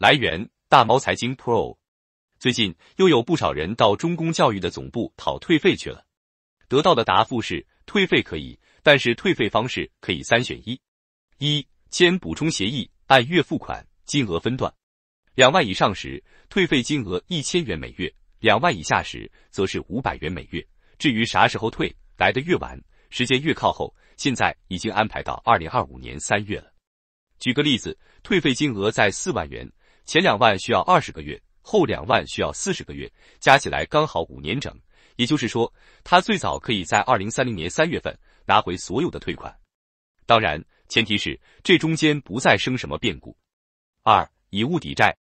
来源大猫财经 Pro，最近又有不少人到中公教育的总部讨退费去了，得到的答复是退费可以，但是退费方式可以三选一：一签补充协议，按月付款，金额分段，两万以上时退费金额一千元每月，两万以下时则是五百元每月。至于啥时候退，来的越晚，时间越靠后，现在已经安排到二零二五年三月了。举个例子，退费金额在四万元。前两万需要二十个月，后两万需要四十个月，加起来刚好五年整。也就是说，他最早可以在二零三零年三月份拿回所有的退款。当然，前提是这中间不再生什么变故。二以物抵债，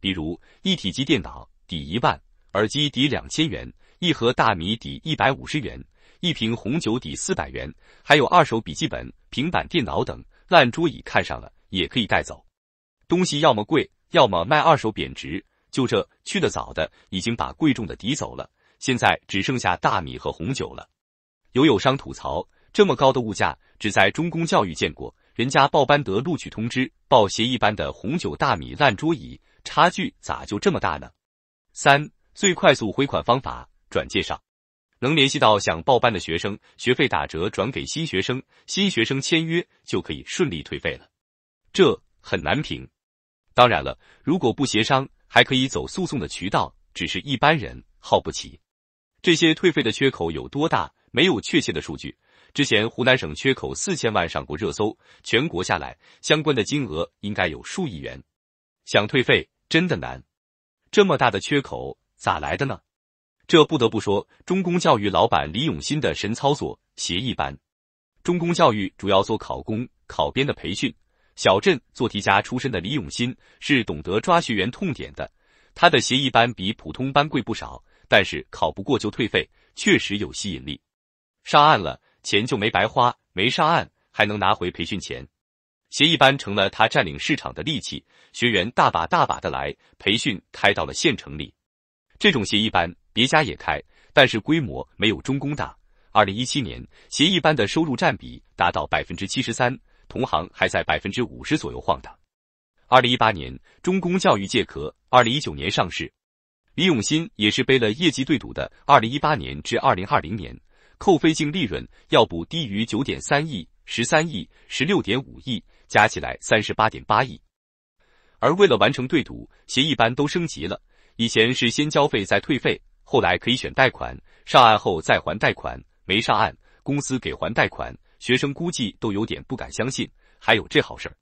比如一体机电脑抵一万，耳机抵两千元，一盒大米抵一百五十元，一瓶红酒抵四百元，还有二手笔记本、平板电脑等烂桌椅，看上了也可以带走。东西要么贵。要么卖二手贬值，就这去的早的已经把贵重的抵走了，现在只剩下大米和红酒了。有友商吐槽，这么高的物价只在中公教育见过，人家报班得录取通知，报协议班的红酒、大米、烂桌椅，差距咋就这么大呢？三最快速回款方法：转介绍，能联系到想报班的学生，学费打折转给新学生，新学生签约就可以顺利退费了，这很难评。当然了，如果不协商，还可以走诉讼的渠道，只是一般人耗不起。这些退费的缺口有多大？没有确切的数据。之前湖南省缺口四千万上过热搜，全国下来相关的金额应该有数亿元。想退费真的难，这么大的缺口咋来的呢？这不得不说中公教育老板李永新的神操作。协议班，中公教育主要做考公、考编的培训。小镇做题家出身的李永新是懂得抓学员痛点的。他的协议班比普通班贵不少，但是考不过就退费，确实有吸引力。上岸了，钱就没白花；没上岸，还能拿回培训钱。协议班成了他占领市场的利器，学员大把大把的来，培训开到了县城里。这种协议班别家也开，但是规模没有中公大。二零一七年，协议班的收入占比达到百分之七十三。同行还在百分之五十左右晃荡。二零一八年中公教育借壳，二零一九年上市。李永新也是背了业绩对赌的。二零一八年至二零二零年扣非净利润要不低于九点三亿、十三亿、十六点五亿，加起来三十八点八亿。而为了完成对赌，协议班都升级了。以前是先交费再退费，后来可以选贷款，上岸后再还贷款，没上岸公司给还贷款。学生估计都有点不敢相信，还有这好事儿。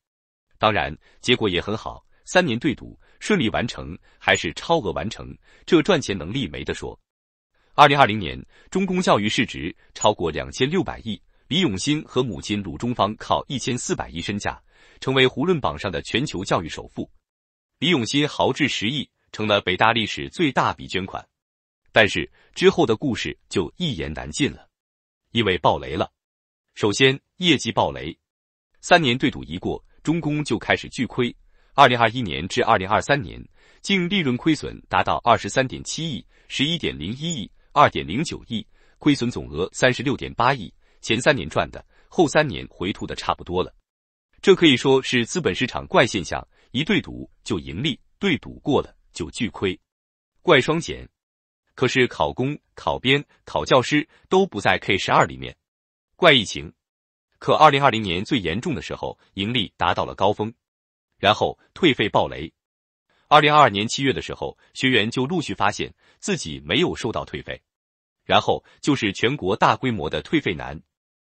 当然，结果也很好，三年对赌顺利完成，还是超额完成，这赚钱能力没得说。二零二零年，中公教育市值超过两千六百亿，李永新和母亲鲁中方靠一千四百亿身价，成为胡润榜上的全球教育首富。李永新豪掷十亿，成了北大历史最大笔捐款。但是之后的故事就一言难尽了，因为爆雷了。首先，业绩暴雷，三年对赌一过，中公就开始巨亏。二零二一年至二零二三年，净利润亏损达到二十三点七亿、十一点零一亿、二点零九亿，亏损总额三十六点八亿。前三年赚的，后三年回吐的差不多了。这可以说是资本市场怪现象：一对赌就盈利，对赌过了就巨亏，怪双减。可是考公、考编、考教师都不在 K 十二里面。怪疫情，可二零二零年最严重的时候，盈利达到了高峰，然后退费暴雷。二零二二年七月的时候，学员就陆续发现自己没有收到退费，然后就是全国大规模的退费难。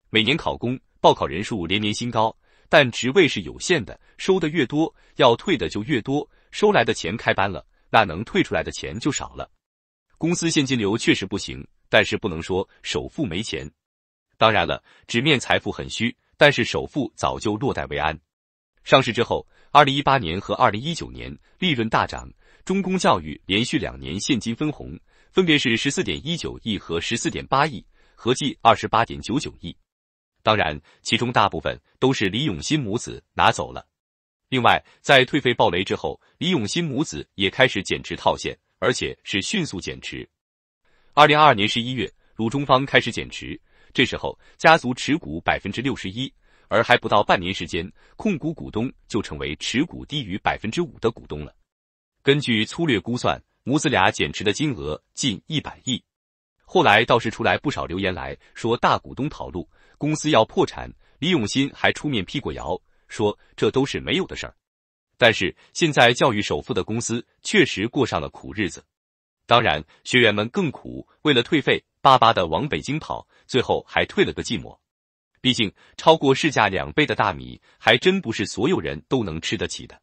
每年考公报考人数连年新高，但职位是有限的，收的越多，要退的就越多。收来的钱开班了，那能退出来的钱就少了。公司现金流确实不行，但是不能说首富没钱。当然了，纸面财富很虚，但是首富早就落袋为安。上市之后，二零一八年和二零一九年利润大涨，中公教育连续两年现金分红，分别是十四点一九亿和十四点八亿，合计二十八点九九亿。当然，其中大部分都是李永新母子拿走了。另外，在退费暴雷之后，李永新母子也开始减持套现，而且是迅速减持。二零二二年十一月，鲁中方开始减持。这时候，家族持股百分之六十一，而还不到半年时间，控股股东就成为持股低于百分之五的股东了。根据粗略估算，母子俩减持的金额近一百亿。后来倒是出来不少留言，来说大股东跑路，公司要破产。李永新还出面辟过谣，说这都是没有的事儿。但是现在教育首富的公司确实过上了苦日子，当然学员们更苦，为了退费。巴巴的往北京跑，最后还退了个寂寞。毕竟超过市价两倍的大米，还真不是所有人都能吃得起的。